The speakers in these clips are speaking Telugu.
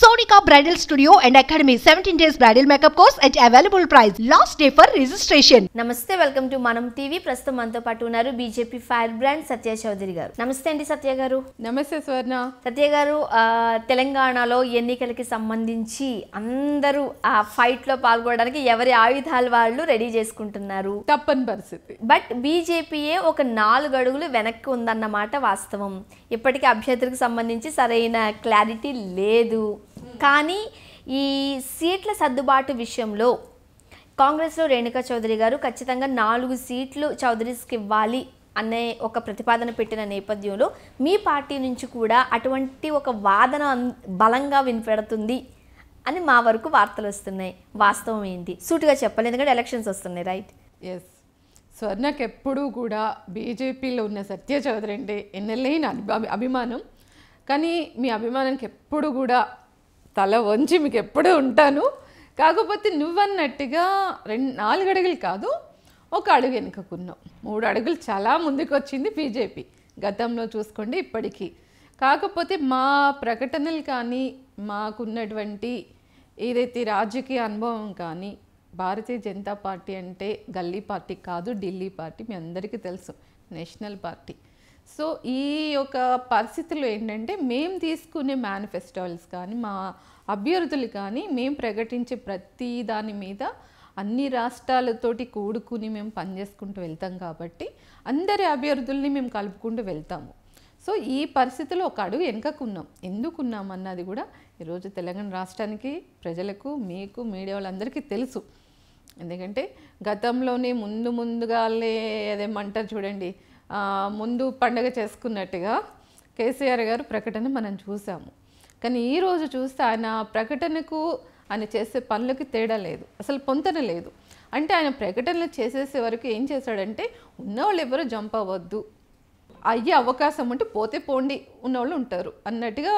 Sonika bridal studio and academy seventeen days bridal makeup course at available price last day for registration నమస్తే వెల్కమ్ టు మనం టీవీ ప్రస్తుతం మనతో పాటు ఉన్నారు BJP fire brand Satya Chaudhary గారు నమస్తే అండి సత్య గారు నమస్తే స్వర్ణ సత్య గారు తెలంగాణలో ఎన్నికలకి సంబంధించి అందరూ ఆ ఫైట్ లో పాల్గొనడానికి ఎవరి ఆయుధాలు వాళ్ళు రెడీ చేసుకుంటున్నారు తప్పని పరిస్థితి బట్ బీజేపీయే ఒక నాలుగు అడుగులు వెనక్కి ఉందన్నమాట వాస్తవం ఇప్పటికీ అభ్యర్థులకు సంబంధించి సరైన క్లారిటీ లేదు కానీ ఈ సీట్ల సర్దుబాటు విషయంలో కాంగ్రెస్లో రేణుకా చౌదరి గారు ఖచ్చితంగా నాలుగు సీట్లు చౌదరికి ఇవ్వాలి అనే ఒక ప్రతిపాదన పెట్టిన నేపథ్యంలో మీ పార్టీ నుంచి కూడా అటువంటి ఒక వాదన బలంగా వినపెడుతుంది అని మా వరకు వార్తలు వస్తున్నాయి వాస్తవం ఏంటి సూటిగా చెప్పాలి ఎందుకంటే ఎలక్షన్స్ వస్తున్నాయి రైట్ ఎస్ స్వర్ణకు ఎప్పుడూ కూడా బీజేపీలో ఉన్న సత్య చౌదరి అంటే ఎన్నెలైన అభిమానం కానీ మీ అభిమానానికి ఎప్పుడు కూడా తల వంచి మీకు ఎప్పుడూ ఉంటాను కాకపోతే నువ్వన్నట్టుగా రెండు నాలుగు అడుగులు కాదు ఒక అడుగు వెనుకకున్నావు మూడు అడుగులు చాలా ముందుకు వచ్చింది బీజేపీ గతంలో చూసుకోండి ఇప్పటికీ కాకపోతే మా ప్రకటనలు కానీ మాకున్నటువంటి ఏదైతే రాజకీయ అనుభవం కానీ భారతీయ జనతా పార్టీ అంటే గల్లీ పార్టీ కాదు ఢిల్లీ పార్టీ మీ అందరికీ తెలుసు నేషనల్ పార్టీ సో ఈ యొక్క పరిస్థితులు ఏంటంటే మేము తీసుకునే మేనిఫెస్టోల్స్ కానీ మా అభ్యర్థులు కానీ మేము ప్రకటించే ప్రతి దాని మీద అన్ని రాష్ట్రాలతోటి కూడుకుని మేము పనిచేసుకుంటూ వెళ్తాం కాబట్టి అందరి అభ్యర్థుల్ని మేము కలుపుకుంటూ వెళ్తాము సో ఈ పరిస్థితిలో ఒక అడుగు వెనకకున్నాం ఎందుకున్నాం అన్నది కూడా ఈరోజు తెలంగాణ రాష్ట్రానికి ప్రజలకు మీకు మీడియా వాళ్ళందరికీ తెలుసు ఎందుకంటే గతంలోనే ముందు ముందుగానే అదేమంటారు చూడండి ముందు పండగ చేసుకున్నట్టుగా కేసీఆర్ గారు ప్రకటన మనం చూసాము కానీ ఈరోజు చూస్తే ఆయన ప్రకటనకు ఆయన చేసే పనులకి తేడా లేదు అసలు పొంతన లేదు అంటే ఆయన ప్రకటనలు చేసేసే వరకు ఏం చేశాడంటే ఉన్నవాళ్ళు ఎవరు జంప్ అవ్వద్దు అయ్యే అవకాశం ఉంటే పోతే పోండి ఉన్నవాళ్ళు ఉంటారు అన్నట్టుగా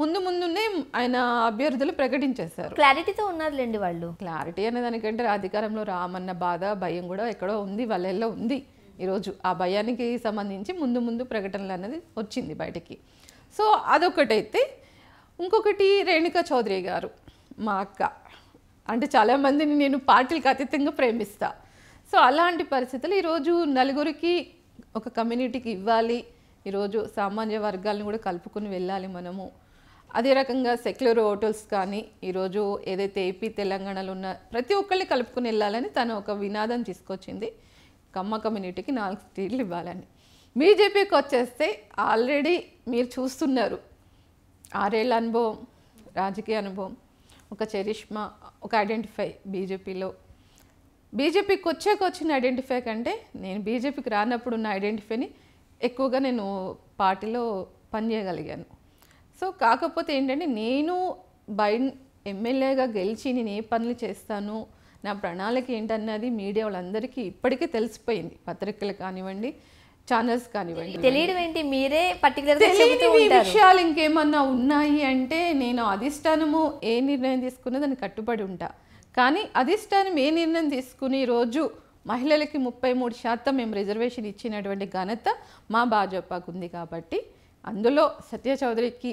ముందు ముందునే ఆయన అభ్యర్థులు ప్రకటించేశారు క్లారిటీతో ఉన్నారులేండి వాళ్ళు క్లారిటీ అనే దానికంటే అధికారంలో రామన్న బాధ భయం కూడా ఎక్కడో ఉంది వాళ్ళల్లో ఉంది ఈరోజు ఆ భయానికి సంబంధించి ముందు ముందు ప్రకటనలు అనేది వచ్చింది బయటికి సో అదొకటైతే ఇంకొకటి రేణుకా చౌదరి గారు మా అక్క అంటే చాలామందిని నేను పార్టీలకు అతీతంగా ప్రేమిస్తా సో అలాంటి పరిస్థితులు ఈరోజు నలుగురికి ఒక కమ్యూనిటీకి ఇవ్వాలి ఈరోజు సామాన్య వర్గాలను కూడా కలుపుకుని వెళ్ళాలి మనము అదే రకంగా సెక్యులర్ హోటల్స్ కానీ ఈరోజు ఏదైతే ఏపీ తెలంగాణలో ఉన్న ప్రతి ఒక్కళ్ళని కలుపుకుని వెళ్ళాలని తను ఒక వినాదం తీసుకొచ్చింది కమ్మ కమ్యూనిటీకి నాలుగు సీట్లు ఇవ్వాలని బీజేపీకి వచ్చేస్తే ఆల్రెడీ మీరు చూస్తున్నారు ఆరేళ్ళ అనుభవం రాజకీయ అనుభవం ఒక చరిష్మా ఒక ఐడెంటిఫై బీజేపీలో బీజేపీకి వచ్చాక వచ్చిన ఐడెంటిఫై కంటే నేను బీజేపీకి రానప్పుడు ఉన్న ఐడెంటిఫైని ఎక్కువగా నేను పార్టీలో పనిచేయగలిగాను సో కాకపోతే ఏంటంటే నేను బై ఎమ్మెల్యేగా గెలిచి నేను ఏ పనులు చేస్తాను నా ప్రణాళిక ఏంటన్నది మీడియా వాళ్ళందరికీ ఇప్పటికే తెలిసిపోయింది పత్రికలు కానివ్వండి ఛానల్స్ కానివ్వండి తెలియడం ఏంటి మీరే పర్టికులర్ విషయాలు ఇంకేమన్నా ఉన్నాయి అంటే నేను అధిష్టానము ఏ నిర్ణయం తీసుకున్నా దాన్ని కట్టుబడి ఉంటా కానీ అధిష్టానం ఏ నిర్ణయం తీసుకుని రోజు మహిళలకి ముప్పై మూడు శాతం మేము రిజర్వేషన్ ఇచ్చినటువంటి ఘనత మా భాజపాకు ఉంది కాబట్టి అందులో సత్య చౌదరికి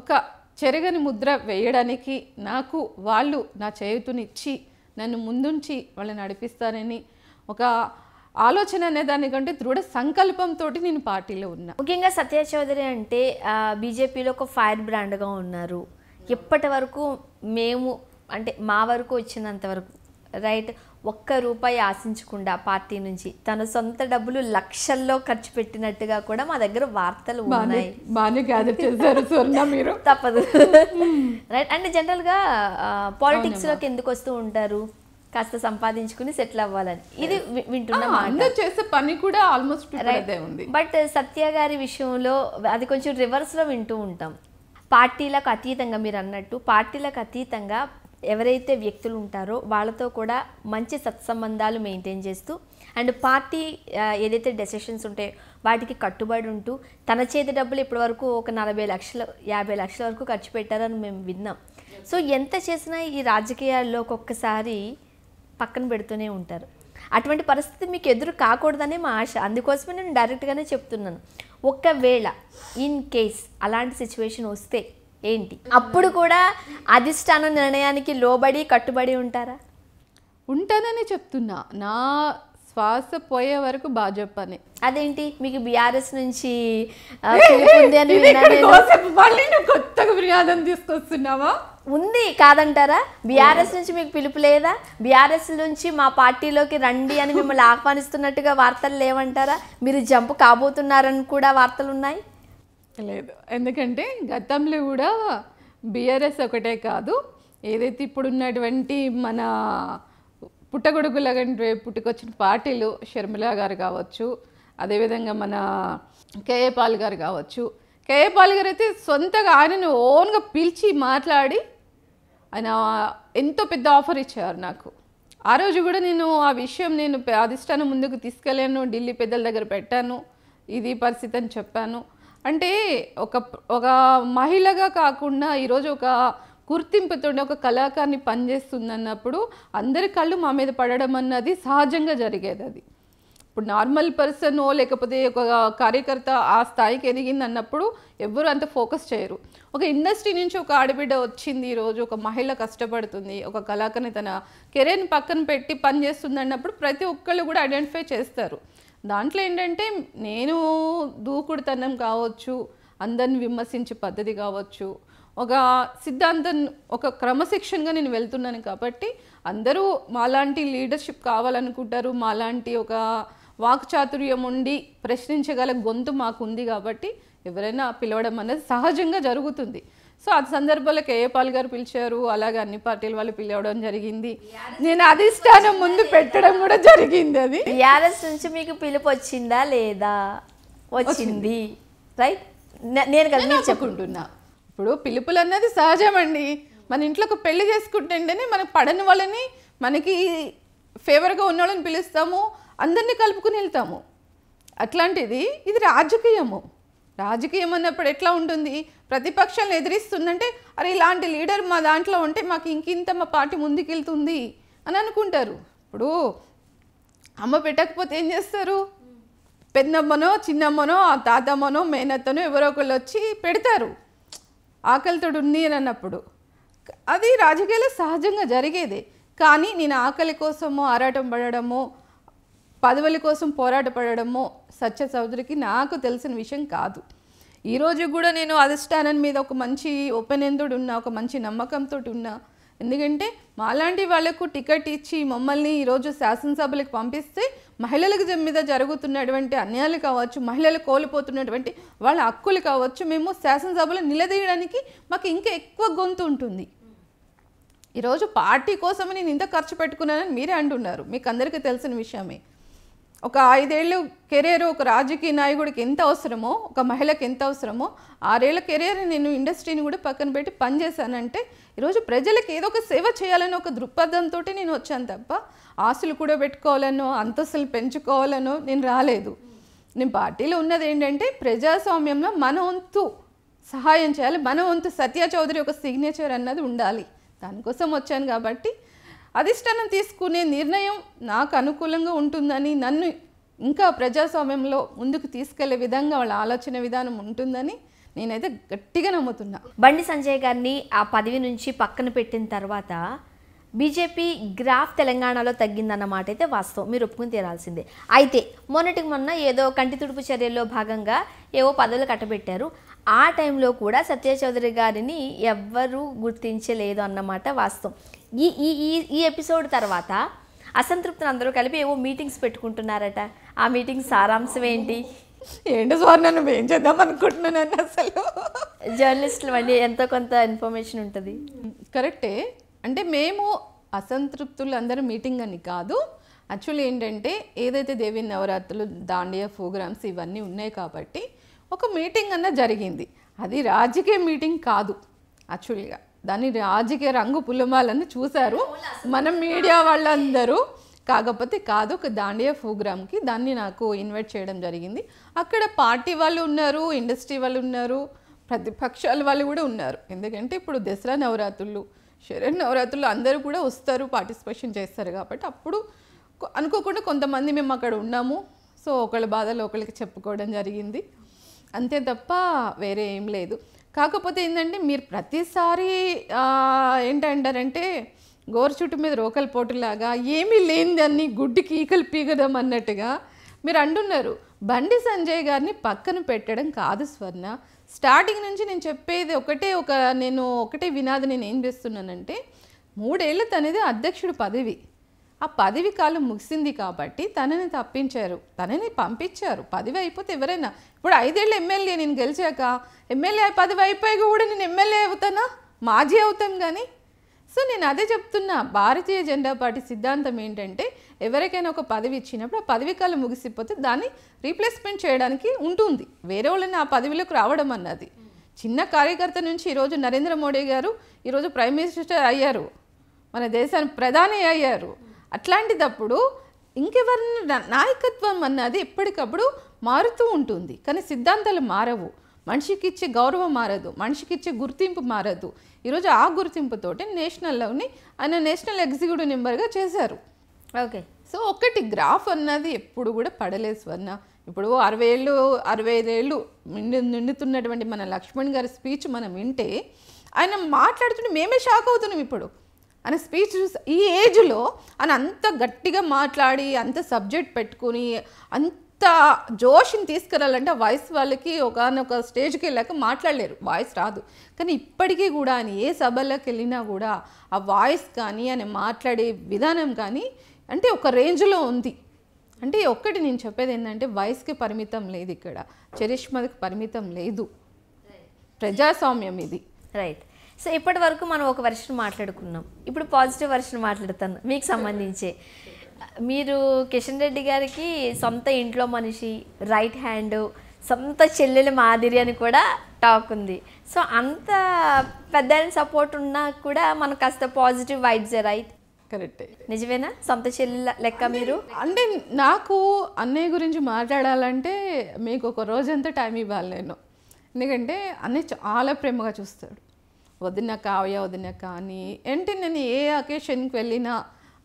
ఒక చెరగని ముద్ర వేయడానికి నాకు వాళ్ళు నా చేతునిచ్చి నన్ను ముందుంచి వాళ్ళని నడిపిస్తారని ఒక ఆలోచన అనే దానికంటే దృఢ సంకల్పంతో నేను పార్టీలో ఉన్నా ముఖ్యంగా సత్య చౌదరి అంటే బీజేపీలో ఒక ఫైర్ బ్రాండ్గా ఉన్నారు ఎప్పటి వరకు మేము అంటే మా వరకు వచ్చినంత వరకు రైట్ ఒక్క రూపాయి ఆశించకుండా పార్టీ నుంచి తన సొంత డబ్బులు లక్షల్లో ఖర్చు పెట్టినట్టుగా కూడా మా దగ్గర వార్తలు ఉన్నాయి బాగానే గ్యాదర్ మీరు తప్పదు రైట్ అంటే జనరల్గా పాలిటిక్స్లోకి ఎందుకు వస్తూ ఉంటారు కాస్త సంపాదించుకుని సెటిల్ అవ్వాలని ఇది వింటున్నాం చేసే పని కూడా ఆల్మోస్ట్ ఉంది బట్ సత్య గారి విషయంలో అది కొంచెం రివర్స్లో వింటూ ఉంటాం పార్టీలకు అతీతంగా మీరు అన్నట్టు పార్టీలకు అతీతంగా ఎవరైతే వ్యక్తులు ఉంటారో వాళ్ళతో కూడా మంచి సత్సంబంధాలు మెయింటైన్ చేస్తూ అండ్ పార్టీ ఏదైతే డెసిషన్స్ ఉంటాయో వాటికి కట్టుబడి ఉంటూ తన చేతి డబ్బులు ఇప్పటి వరకు ఒక నలభై లక్షల యాభై లక్షల వరకు ఖర్చు పెట్టారని మేము విన్నాం సో ఎంత చేసినా ఈ రాజకీయాల్లో ఒక్కొక్కసారి పక్కన పెడుతూనే ఉంటారు అటువంటి పరిస్థితి మీకు ఎదురు కాకూడదనే మా ఆశ అందుకోసమే నేను డైరెక్ట్గానే చెప్తున్నాను ఒకవేళ ఇన్ కేస్ అలాంటి సిచ్యువేషన్ వస్తే ఏంటి అప్పుడు కూడా అధిష్టాన నిర్ణయానికి లోబడి కట్టుబడి ఉంటారా ఉంటానని చెప్తున్నా నా శ్వాస పోయే వరకు భాజపానే అదేంటి మీకు బీఆర్ఎస్ నుంచి కొత్తగా ఫిర్యాదం తీసుకొస్తున్నావా ఉంది కాదంటారా బీఆర్ఎస్ నుంచి మీకు పిలుపు లేదా బీఆర్ఎస్ నుంచి మా పార్టీలోకి రండి అని మిమ్మల్ని ఆహ్వానిస్తున్నట్టుగా వార్తలు లేవంటారా మీరు జంప్ కాబోతున్నారని కూడా వార్తలు ఉన్నాయి లేదు ఎందుకంటే గతంలో కూడా బిఆర్ఎస్ ఒకటే కాదు ఏదైతే ఇప్పుడున్నటువంటి మన పుట్టగొడుగులగంటే పుట్టుకొచ్చిన పార్టీలు షర్మిల గారు కావచ్చు అదేవిధంగా మన కేఏ పాల్ గారు కావచ్చు కేఏ పాల్ గారు అయితే సొంతగా ఆయనను ఓన్గా పిలిచి మాట్లాడి ఆయన ఎంతో పెద్ద ఆఫర్ ఇచ్చారు నాకు ఆ రోజు కూడా నేను ఆ విషయం నేను అధిష్టానం ముందుకు తీసుకెళ్ళాను ఢిల్లీ పెద్దల దగ్గర పెట్టాను ఇది పరిస్థితి అని చెప్పాను అంటే ఒక ఒక మహిళగా కాకుండా ఈరోజు ఒక గుర్తింపుతోనే ఒక కళాకారిని పనిచేస్తుందన్నప్పుడు అందరి కళ్ళు మా మీద పడడం అన్నది సహజంగా జరిగేది అది ఇప్పుడు నార్మల్ పర్సన్ లేకపోతే ఒక కార్యకర్త ఆ స్థాయికి ఎదిగింది అన్నప్పుడు ఎవరు అంత ఫోకస్ చేయరు ఒక ఇండస్ట్రీ నుంచి ఒక ఆడబిడ్డ వచ్చింది ఈరోజు ఒక మహిళ కష్టపడుతుంది ఒక కళాకారిని తన కెరీర్ని పక్కన పెట్టి పనిచేస్తుంది అన్నప్పుడు ప్రతి ఒక్కళ్ళు కూడా ఐడెంటిఫై చేస్తారు దాంట్లో ఏంటంటే నేను దూకుడుతనం కావచ్చు అందరిని విమర్శించే పద్ధతి కావచ్చు ఒక సిద్ధాంతం ఒక క్రమశిక్షణగా నేను వెళ్తున్నాను కాబట్టి అందరూ మాలాంటి లీడర్షిప్ కావాలనుకుంటారు మాలాంటి ఒక వాక్చాతుర్యం ఉండి ప్రశ్నించగల గొంతు మాకు ఉంది కాబట్టి ఎవరైనా పిలవడం అనేది సహజంగా జరుగుతుంది సో ఆ సందర్భంలో పాల్ గారు పిలిచారు అలాగే అన్ని పార్టీల వాళ్ళు పిలవడం జరిగింది నేను అధిష్టానం ముందు పెట్టడం కూడా జరిగింది అది టీఆర్ఎస్ నుంచి మీకు పిలుపు వచ్చిందా లేదా వచ్చింది రైట్ నేను కదా చెప్పుకుంటున్నా ఇప్పుడు పిలుపులు అన్నది సహజమండి మన ఇంట్లో పెళ్లి చేసుకుంటేనే మనకు పడని వాళ్ళని మనకి ఫేవర్గా ఉన్న వాళ్ళని పిలుస్తాము అందరినీ కలుపుకుని వెళ్తాము అట్లాంటిది ఇది రాజకీయము రాజకీయం అన్నప్పుడు ఎట్లా ఉంటుంది ప్రతిపక్షాలను ఎదిరిస్తుందంటే అరే ఇలాంటి లీడర్ మా దాంట్లో ఉంటే మాకు ఇంకింత మా పార్టీ ముందుకెళ్తుంది అని అనుకుంటారు ఇప్పుడు అమ్మ పెట్టకపోతే ఏం చేస్తారు పెద్దమ్మనో చిన్నమ్మనో ఆ తాతమ్మనో మేనత్తనో ఎవరో ఒకళ్ళు వచ్చి పెడతారు ఆకలితోడు ఉంది అని అన్నప్పుడు అది రాజకీయాలు సహజంగా జరిగేదే కానీ నేను ఆకలి కోసమో ఆరాటం పడడమో పదవుల కోసం పోరాటపడడము సత్య చౌదరికి నాకు తెలిసిన విషయం కాదు ఈరోజు కూడా నేను అధిష్టానం మీద ఒక మంచి ఓపెనెందుడు ఉన్న ఒక మంచి నమ్మకంతో ఉన్నా ఎందుకంటే మాలాంటి వాళ్లకు టికెట్ ఇచ్చి మమ్మల్ని ఈరోజు శాసనసభలకు పంపిస్తే మహిళలకు మీద జరుగుతున్నటువంటి అన్యాయాలు కావచ్చు మహిళలు కోల్పోతున్నటువంటి వాళ్ళ హక్కులు కావచ్చు మేము శాసనసభలో నిలదీయడానికి మాకు ఇంకా ఎక్కువ గొంతు ఉంటుంది ఈరోజు పార్టీ కోసమే నేను ఇంత ఖర్చు పెట్టుకున్నానని మీరే అంటున్నారు మీకు అందరికీ తెలిసిన విషయమే ఒక ఐదేళ్ళు కెరీర్ ఒక రాజకీయ నాయకుడికి ఎంత అవసరమో ఒక మహిళకి ఎంత అవసరమో ఆరేళ్ల కెరీర్ నేను ఇండస్ట్రీని కూడా పక్కన పెట్టి పనిచేశానంటే ఈరోజు ప్రజలకు ఏదో ఒక సేవ చేయాలని ఒక దృక్పథంతో నేను వచ్చాను తప్ప ఆశలు కూడా పెట్టుకోవాలనో అంతస్తులు పెంచుకోవాలనో నేను రాలేదు నేను పార్టీలో ఉన్నది ఏంటంటే ప్రజాస్వామ్యంలో మన వంతు సహాయం చేయాలి మన వంతు సత్య చౌదరి ఒక సిగ్నేచర్ అన్నది ఉండాలి దానికోసం వచ్చాను కాబట్టి అధిష్టానం తీసుకునే నిర్ణయం నాకు అనుకూలంగా ఉంటుందని నన్ను ఇంకా ప్రజాస్వామ్యంలో ముందుకు తీసుకెళ్లే విధంగా వాళ్ళ ఆలోచన విధానం ఉంటుందని నేనైతే గట్టిగా నమ్ముతున్నా బండి సంజయ్ గారిని ఆ పదవి నుంచి పక్కన పెట్టిన తర్వాత బీజేపీ గ్రాఫ్ తెలంగాణలో తగ్గిందన్నమాట అయితే వాస్తవం మీరు ఒప్పుకుని తీరాల్సిందే అయితే మొన్నటికి మొన్న ఏదో కంటి తుడుపు చర్యల్లో భాగంగా ఏవో పదవులు కట్టబెట్టారు ఆ టైంలో కూడా సత్య చౌదరి గారిని ఎవ్వరూ గుర్తించలేదు అన్నమాట వాస్తవం ఈ ఈ ఈ ఎపిసోడ్ తర్వాత అసంతృప్తులు అందరూ కలిపి ఏవో మీటింగ్స్ పెట్టుకుంటున్నారట ఆ మీటింగ్ సారాంశం ఏంటి ఏంటి సార్ నన్ను ఏం చేద్దాం అనుకుంటున్నాను అసలు జర్నలిస్టులు మళ్ళీ ఎంతో కొంత ఇన్ఫర్మేషన్ ఉంటుంది కరెక్టే అంటే మేము అసంతృప్తులు అందరూ మీటింగ్ అని కాదు యాక్చువల్లీ ఏంటంటే ఏదైతే దేవి నవరాత్రులు దాండియా ప్రోగ్రామ్స్ ఇవన్నీ ఉన్నాయి కాబట్టి ఒక మీటింగ్ అన్న జరిగింది అది రాజకీయ మీటింగ్ కాదు యాక్చువల్గా దాన్ని రాజకీయ రంగు పులుమాలని చూశారు మనం మీడియా వాళ్ళందరూ కాకపోతే కాదు ఒక దాండియా ప్రోగ్రామ్కి దాన్ని నాకు ఇన్వైట్ చేయడం జరిగింది అక్కడ పార్టీ వాళ్ళు ఉన్నారు ఇండస్ట్రీ వాళ్ళు ఉన్నారు ప్రతిపక్షాల వాళ్ళు కూడా ఉన్నారు ఎందుకంటే ఇప్పుడు దసరా నవరాత్రులు శరణ్ నవరాత్రులు అందరూ కూడా వస్తారు పార్టిసిపేషన్ చేస్తారు కాబట్టి అప్పుడు అనుకోకుండా కొంతమంది మేము అక్కడ ఉన్నాము సో ఒకళ్ళ బాధలు ఒకళ్ళకి చెప్పుకోవడం జరిగింది అంతే తప్ప వేరే ఏం లేదు కాకపోతే ఏంటంటే మీరు ప్రతిసారి ఏంటంటారంటే గోరు చుట్టు మీద రోకలి పోటులాగా ఏమీ లేనిదాన్ని గుడ్డికి ఈకలు పీగదాం అన్నట్టుగా మీరు అంటున్నారు బండి సంజయ్ గారిని పక్కన పెట్టడం కాదు స్వర్ణ స్టార్టింగ్ నుంచి నేను చెప్పేది ఒకటే ఒక నేను ఒకటే వినాది నేను ఏం చేస్తున్నానంటే మూడేళ్ళు తనది అధ్యక్షుడు పదవి ఆ పదవి కాలం ముగిసింది కాబట్టి తనని తప్పించారు తనని పంపించారు పదవి అయిపోతే ఎవరైనా ఇప్పుడు ఐదేళ్ళు ఎమ్మెల్యే నేను గెలిచాక ఎమ్మెల్యే పదవి అయిపోయి కూడా నేను ఎమ్మెల్యే అవుతానా మాజీ అవుతాం కానీ సో నేను అదే చెప్తున్నా భారతీయ జనతా పార్టీ సిద్ధాంతం ఏంటంటే ఎవరికైనా ఒక పదవి ఇచ్చినప్పుడు ఆ పదవి కాలం ముగిసిపోతే దాన్ని రీప్లేస్మెంట్ చేయడానికి ఉంటుంది వేరే వాళ్ళని ఆ పదవిలోకి రావడం అన్నది చిన్న కార్యకర్త నుంచి ఈరోజు నరేంద్ర మోడీ గారు ఈరోజు ప్రైమ్ మినిస్టర్ అయ్యారు మన దేశానికి ప్రధాని అయ్యారు అట్లాంటిదప్పుడు ఇంకెవరిని నాయకత్వం అన్నది ఎప్పటికప్పుడు మారుతూ ఉంటుంది కానీ సిద్ధాంతాలు మారవు మనిషికి ఇచ్చే గౌరవం మారదు మనిషికి ఇచ్చే గుర్తింపు మారదు ఈరోజు ఆ గుర్తింపుతోటి నేషనల్లోని ఆయన నేషనల్ ఎగ్జిక్యూటివ్ మెంబర్గా చేశారు ఓకే సో ఒకటి గ్రాఫ్ అన్నది ఎప్పుడు కూడా పడలేదు స్వర్ణ ఇప్పుడు అరవై ఏళ్ళు అరవై ఐదేళ్ళు నిండి నిండుతున్నటువంటి మన లక్ష్మణ్ గారి స్పీచ్ మనం వింటే ఆయన మాట్లాడుతుంటే మేమే షాక్ అవుతున్నాం ఇప్పుడు అని స్పీచ్ ఈ ఏజ్లో అని అంత గట్టిగా మాట్లాడి అంత సబ్జెక్ట్ పెట్టుకుని అంత జోషిని తీసుకురాలంటే వాయిస్ వాళ్ళకి ఒకనొక స్టేజ్కి వెళ్ళాక మాట్లాడలేరు వాయిస్ రాదు కానీ ఇప్పటికీ కూడా అని ఏ సభలోకి వెళ్ళినా కూడా ఆ వాయిస్ కానీ అని మాట్లాడే విధానం కానీ అంటే ఒక రేంజ్లో ఉంది అంటే ఒక్కటి నేను చెప్పేది ఏంటంటే వయసుకి పరిమితం లేదు ఇక్కడ చరిష్మకి పరిమితం లేదు ప్రజాస్వామ్యం ఇది రైట్ సో ఇప్పటి వరకు మనం ఒక వర్షన్ మాట్లాడుకున్నాం ఇప్పుడు పాజిటివ్ వర్షన్ మాట్లాడుతాను మీకు సంబంధించి మీరు కిషన్ రెడ్డి గారికి సొంత ఇంట్లో మనిషి రైట్ హ్యాండ్ సొంత చెల్లెల మాదిరి అని కూడా టాక్ ఉంది సో అంత పెద్ద సపోర్ట్ ఉన్నా కూడా మనకు కాస్త పాజిటివ్ వైబ్స్ రైట్ కరెక్ట్ నిజమేనా సొంత చెల్లెల లెక్క మీరు అంటే నాకు అన్నయ్య గురించి మాట్లాడాలంటే మీకు ఒక రోజంతా టైం ఇవ్వాలి నేను ఎందుకంటే అన్నయ్య చాలా ప్రేమగా చూస్తాడు వదిన కావ్య వదిన అని ఏంటి నేను ఏ అకేషన్కి వెళ్ళినా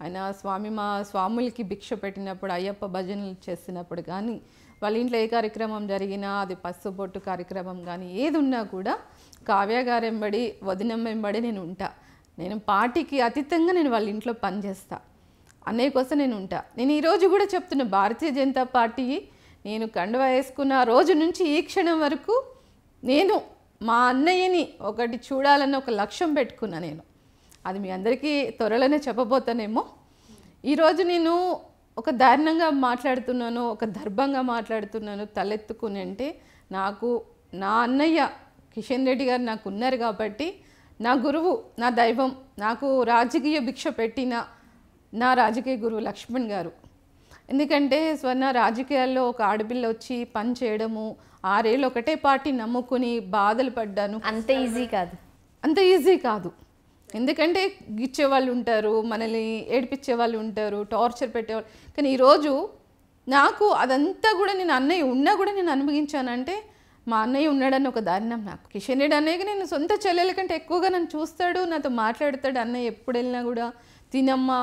ఆయన స్వామి మా స్వాములకి భిక్ష పెట్టినప్పుడు అయ్యప్ప భజనలు చేసినప్పుడు కానీ వాళ్ళ ఇంట్లో ఏ కార్యక్రమం జరిగినా అది పసుపొట్టు కార్యక్రమం కానీ ఏది ఉన్నా కూడా కావ్య గారు వెంబడి వదినం వెంబడి నేను ఉంటా నేను పార్టీకి అతీతంగా నేను వాళ్ళ ఇంట్లో పనిచేస్తా అన్నయ్య కోసం నేను ఉంటా నేను ఈరోజు కూడా చెప్తున్నా భారతీయ జనతా పార్టీ నేను కండువా వేసుకున్న రోజు నుంచి ఈ క్షణం వరకు నేను మా అన్నయ్యని ఒకటి చూడాలని ఒక లక్ష్యం పెట్టుకున్నా నేను అది మీ అందరికీ త్వరలోనే చెప్పబోతానేమో ఈరోజు నేను ఒక దారుణంగా మాట్లాడుతున్నాను ఒక దర్భంగా మాట్లాడుతున్నాను తలెత్తుకుని అంటే నాకు నా అన్నయ్య కిషన్ రెడ్డి గారు నాకు ఉన్నారు కాబట్టి నా గురువు నా దైవం నాకు రాజకీయ భిక్ష పెట్టిన నా రాజకీయ గురువు లక్ష్మణ్ గారు ఎందుకంటే స్వర్ణ రాజకీయాల్లో ఒక ఆడపిల్ల వచ్చి పని చేయడము ఆరేళ్ళు ఒకటే పార్టీ నమ్ముకుని బాధలు పడ్డాను అంత ఈజీ కాదు అంత ఈజీ కాదు ఎందుకంటే గిచ్చే వాళ్ళు ఉంటారు మనల్ని ఏడిపించే వాళ్ళు ఉంటారు టార్చర్ పెట్టేవాళ్ళు కానీ ఈరోజు నాకు అదంతా కూడా నేను అన్నయ్య ఉన్నా కూడా నేను అనుభవించానంటే మా అన్నయ్య ఉన్నాడని ఒక దారుణం నాకు కిషన్ రెడ్డి అన్నయ్యకి నేను సొంత చెల్లెల కంటే ఎక్కువగా నన్ను చూస్తాడు నాతో మాట్లాడతాడు అన్నయ్య ఎప్పుడు వెళ్ళినా కూడా తినమ్మా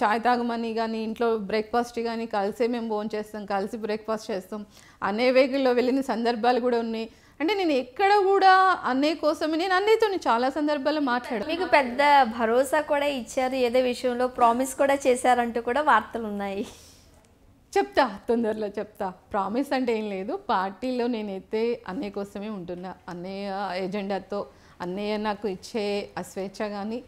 చాయ్ తాగమని కానీ ఇంట్లో బ్రేక్ఫాస్ట్ కానీ కలిసే మేము భోజనం చేస్తాం కలిసి బ్రేక్ఫాస్ట్ చేస్తాం అనే వెహికల్లో వెళ్ళిన సందర్భాలు కూడా ఉన్నాయి అంటే నేను ఎక్కడ కూడా అన్నయ్య కోసమే నేను అన్నయ్యతో చాలా సందర్భాల్లో మాట్లాడాను మీకు పెద్ద భరోసా కూడా ఇచ్చారు ఏదో విషయంలో ప్రామిస్ కూడా చేశారంటూ కూడా వార్తలు ఉన్నాయి చెప్తా తొందరలో చెప్తా ప్రామిస్ అంటే ఏం లేదు పార్టీలో నేనైతే అన్నయ్య కోసమే ఉంటున్నా అన్నయ్య ఎజెండాతో అన్నయ్య నాకు ఇచ్చే ఆ స్వేచ్ఛ కానీ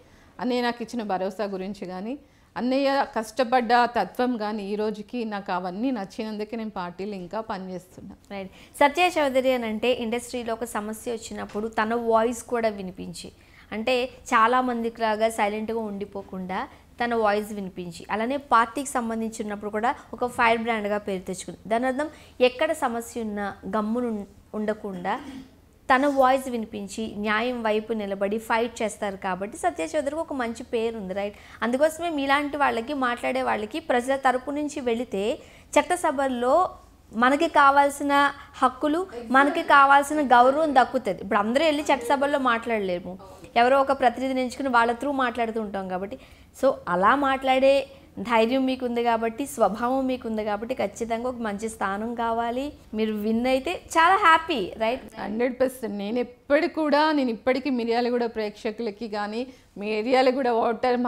అన్నయ్య నాకు ఇచ్చిన భరోసా గురించి కానీ అన్నయ్య కష్టపడ్డ తత్వం కానీ ఈ రోజుకి నాకు అవన్నీ నచ్చినందుకే నేను పార్టీలు ఇంకా పనిచేస్తున్నా రైట్ సత్య చౌదరి అని అంటే ఇండస్ట్రీలో ఒక సమస్య వచ్చినప్పుడు తన వాయిస్ కూడా వినిపించి అంటే చాలామందికి లాగా సైలెంట్గా ఉండిపోకుండా తన వాయిస్ వినిపించి అలానే పార్టీకి సంబంధించినప్పుడు కూడా ఒక ఫైర్ బ్రాండ్గా పేరు తెచ్చుకుంది దాని అర్థం ఎక్కడ సమస్య ఉన్నా గమ్మును ఉండకుండా తన వాయిస్ వినిపించి న్యాయం వైపు నిలబడి ఫైట్ చేస్తారు కాబట్టి సత్య చౌదరికి ఒక మంచి పేరు ఉంది రైట్ అందుకోసమే మీలాంటి వాళ్ళకి మాట్లాడే వాళ్ళకి ప్రజల తరపు నుంచి వెళితే చట్టసభల్లో మనకి కావాల్సిన హక్కులు మనకి కావాల్సిన గౌరవం దక్కుతుంది ఇప్పుడు అందరూ వెళ్ళి చట్టసభల్లో మాట్లాడలేము ఎవరో ఒక ప్రతినిధిని ఎంచుకుని వాళ్ళ త్రూ మాట్లాడుతూ ఉంటాం కాబట్టి సో అలా మాట్లాడే ధైర్యం మీకుంది కాబట్టి స్వభావం మీకుంది కాబట్టి ఖచ్చితంగా ఒక మంచి స్థానం కావాలి మీరు విన్ అయితే చాలా హ్యాపీ రైట్ హండ్రెడ్ పర్సెంట్ నేను ఎప్పటి కూడా నేను ఇప్పటికీ మిర్యాలగూడ ప్రేక్షకులకి కానీ మీ కూడా ఓటర్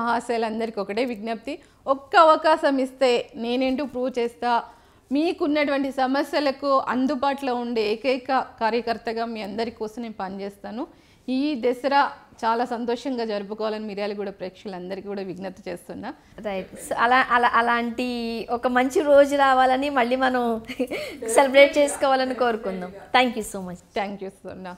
అందరికీ ఒకటే విజ్ఞప్తి ఒక్క అవకాశం ఇస్తే నేనేంటూ ప్రూవ్ చేస్తా మీకున్నటువంటి సమస్యలకు అందుబాటులో ఉండే ఏకైక కార్యకర్తగా మీ అందరి కోసం నేను పనిచేస్తాను ఈ దసరా చాలా సంతోషంగా జరుపుకోవాలని కూడా ప్రేక్షకులందరికీ కూడా విజ్ఞప్తి చేస్తున్నా రైట్ అలా అలా అలాంటి ఒక మంచి రోజు రావాలని మళ్ళీ మనం సెలబ్రేట్ చేసుకోవాలని కోరుకుందాం thank you so much thank you సున్నా